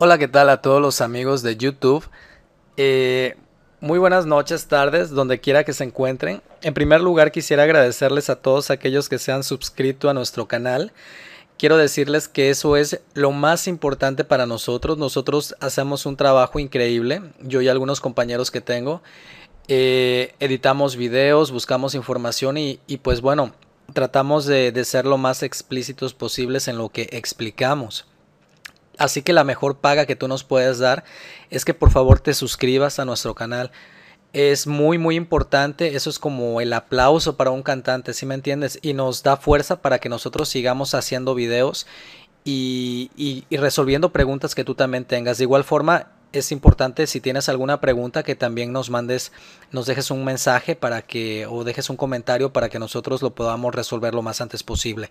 Hola, ¿qué tal a todos los amigos de YouTube? Eh, muy buenas noches, tardes, donde quiera que se encuentren. En primer lugar, quisiera agradecerles a todos aquellos que se han suscrito a nuestro canal. Quiero decirles que eso es lo más importante para nosotros. Nosotros hacemos un trabajo increíble, yo y algunos compañeros que tengo, eh, editamos videos, buscamos información y, pues bueno, tratamos de, ser lo más explícitos posibles en lo que explicamos. Así que la mejor paga que tú nos puedes dar es que por favor te suscribas a nuestro canal. Es muy muy importante, eso es como el aplauso para un cantante, si me entiendes? Y nos da fuerza para que nosotros sigamos haciendo videos y, y resolviendo preguntas que tú también tengas. De igual forma, es importante si tienes alguna pregunta que también nos mandes, nos dejes un mensaje para que o dejes un comentario para que nosotros lo podamos resolver lo más antes posible.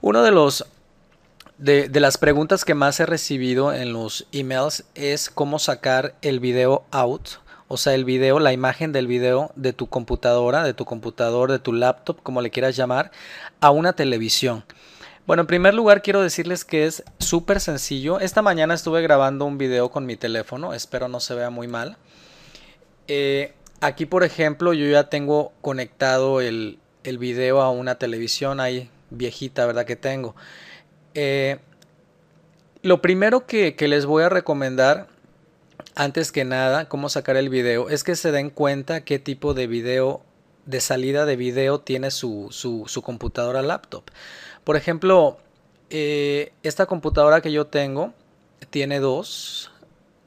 Uno de los de, las preguntas que más he recibido en los emails es cómo sacar el video out, o sea, el video, la imagen del video de tu computadora, de tu computador, de tu laptop, como le quieras llamar, a una televisión. Bueno, en primer lugar quiero decirles que es súper sencillo. Esta mañana estuve grabando un video con mi teléfono, espero no se vea muy mal. Eh, aquí, por ejemplo, yo ya tengo conectado el, video a una televisión ahí viejita, ¿verdad? Que tengo. Eh, lo primero que, que les voy a recomendar, antes que nada, cómo sacar el video, es que se den cuenta qué tipo de video de salida de video tiene su, su, computadora laptop. Por ejemplo, eh, esta computadora que yo tengo tiene dos.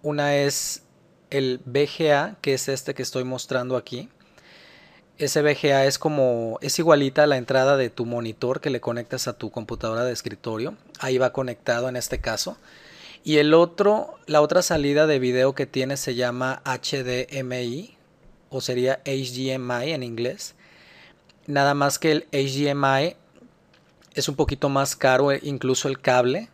Una es el BGA, que es este que estoy mostrando aquí. Ese VGA es como, es igualita a la entrada de tu monitor que le conectas a tu computadora de escritorio. Ahí va conectado en este caso. Y el otro, la otra salida de video que tiene se llama HDMI, o sería HDMI en inglés. Nada más que el HDMI es un poquito más caro, eh, incluso el cable.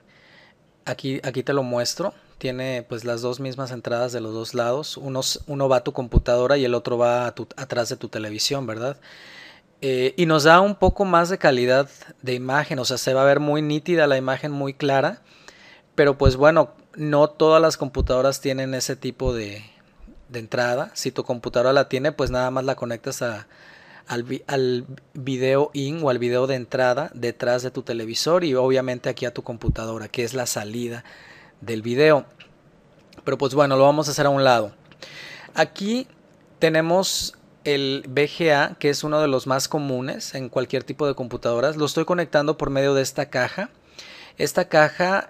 Aquí, aquí te lo muestro. Tiene pues las dos mismas entradas de los dos lados. Uno, va a tu computadora y el otro va atrás de tu televisión, ¿verdad? Eh, y nos da un poco más de calidad de imagen. O sea, se va a ver muy nítida la imagen, muy clara. Pero pues bueno, no todas las computadoras tienen ese tipo de, de entrada. Si tu computadora la tiene, pues nada más la conectas a, al, al, video in o al video de entrada detrás de tu televisor y obviamente aquí a tu computadora, que es la salida del video. Pero pues bueno, lo vamos a hacer a un lado. Aquí tenemos el VGA, que es uno de los más comunes en cualquier tipo de computadoras. Lo estoy conectando por medio de esta caja. Esta caja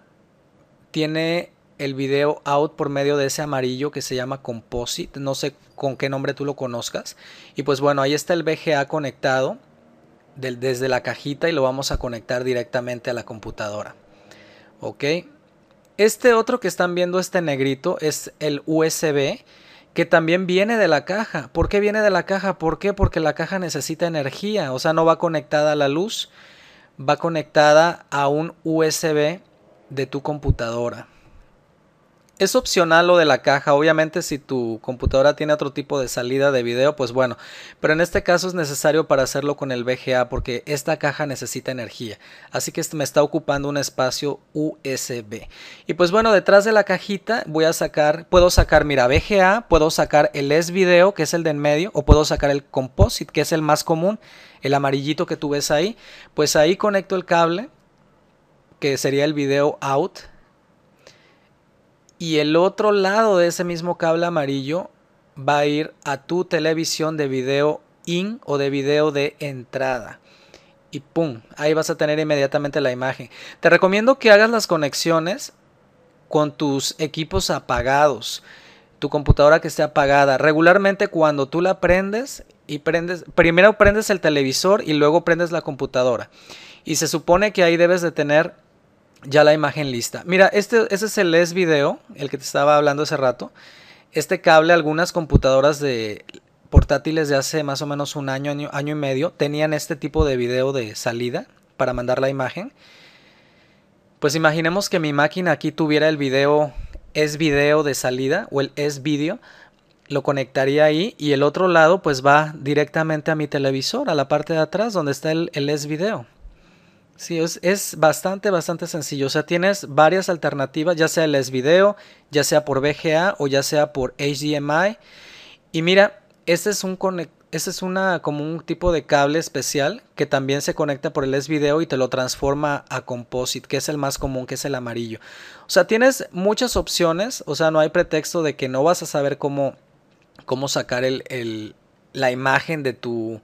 tiene el video out por medio de ese amarillo que se llama Composite, no sé con qué nombre tú lo conozcas. Y pues bueno, ahí está el VGA conectado desde la cajita y lo vamos a conectar directamente a la computadora. Ok, este otro que están viendo, este negrito, es el USB que también viene de la caja. ¿Por qué viene de la caja? ¿Por qué? Porque la caja necesita energía, o sea, no va conectada a la luz, va conectada a un USB de tu computadora. Es opcional lo de la caja, obviamente si tu computadora tiene otro tipo de salida de video, pues bueno, pero en este caso es necesario para hacerlo con el VGA porque esta caja necesita energía, así que este, me está ocupando un espacio USB. Y pues bueno, detrás de la cajita voy a sacar, puedo sacar, mira, VGA, puedo sacar el S-Video, que es el de en medio, o puedo sacar el Composite, que es el más común, el amarillito que tú ves ahí, pues ahí conecto el cable, que sería el video out, y el otro lado de ese mismo cable amarillo va a ir a tu televisión de video in o de video de entrada. Y pum, ahí vas a tener inmediatamente la imagen. Te recomiendo que hagas las conexiones con tus equipos apagados, tu computadora que esté apagada. Regularmente cuando tú la prendes y prendes, primero prendes el televisor y luego prendes la computadora. Y se supone que ahí debes de tener ya la imagen lista. Mira, este, es el e S video, el que te estaba hablando hace rato. Este cable, algunas computadoras de portátiles de hace más o menos un año, año, y medio, tenían este tipo de video de salida para mandar la imagen. Pues imaginemos que mi máquina aquí tuviera el video es video de salida o el es video lo conectaría ahí y el otro lado pues va directamente a mi televisor, a la parte de atrás donde está el, el es video. Sí, es, bastante, bastante sencillo. O sea, tienes varias alternativas, ya sea el video, ya sea por VGA o ya sea por HDMI. Y mira, este es un este es una, como un tipo de cable especial que también se conecta por el S-Video y te lo transforma a Composite, que es el más común, que es el amarillo. O sea, tienes muchas opciones, o sea, no hay pretexto de que no vas a saber cómo, cómo sacar el, el, la imagen de tu,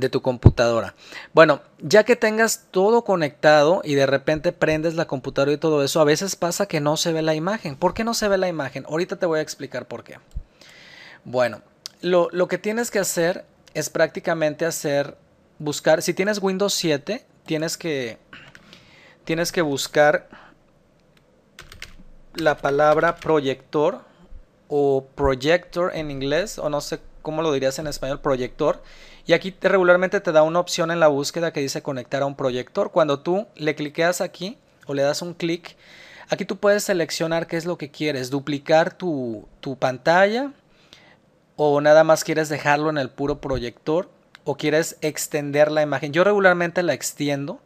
de tu computadora. Bueno, ya que tengas todo conectado y de repente prendes la computadora y todo eso, a veces pasa que no se ve la imagen. ¿Por qué no se ve la imagen? Ahorita te voy a explicar por qué. Bueno, lo, que tienes que hacer es prácticamente hacer, buscar, si tienes Windows 7, tienes que, tienes que buscar la palabra proyector o projector en inglés, o no sé cómo lo dirías en español, proyector, y aquí regularmente te da una opción en la búsqueda que dice conectar a un proyector. Cuando tú le cliqueas aquí o le das un clic, aquí tú puedes seleccionar qué es lo que quieres, duplicar tu, tu pantalla o nada más quieres dejarlo en el puro proyector o quieres extender la imagen. Yo regularmente la extiendo.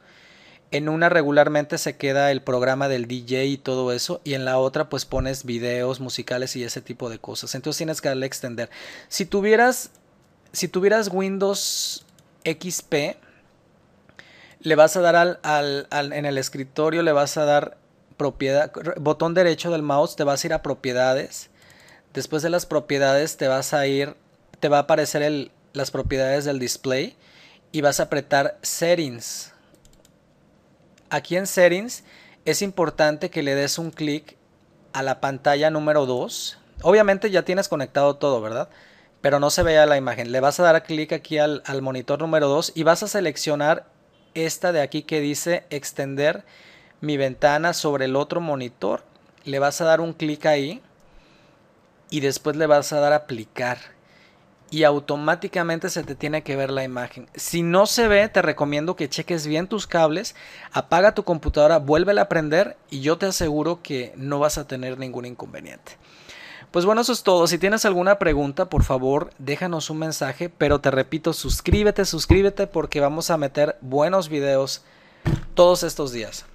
En una regularmente se queda el programa del DJ y todo eso, y en la otra pues pones videos musicales y ese tipo de cosas. Entonces tienes que darle extender. Si tuvieras si tuvieras Windows XP, le vas a dar al, en el escritorio, le vas a dar propiedad, botón derecho del mouse, te vas a ir a propiedades. Después de las propiedades te vas a ir, te va a aparecer las propiedades del display y vas a apretar settings. Aquí en settings es importante que le des un clic a la pantalla número 2. Obviamente ya tienes conectado todo, ¿verdad? pero no se veía la imagen. Le vas a dar clic aquí al, al monitor número 2 y vas a seleccionar esta de aquí que dice extender mi ventana sobre el otro monitor. Le vas a dar un clic ahí y después le vas a dar aplicar y automáticamente se te tiene que ver la imagen. Si no se ve, te recomiendo que cheques bien tus cables, apaga tu computadora, vuélvela a prender y yo te aseguro que no vas a tener ningún inconveniente. Pues bueno, eso es todo. Si tienes alguna pregunta, por favor, déjanos un mensaje. Pero te repito, suscríbete, suscríbete porque vamos a meter buenos videos todos estos días.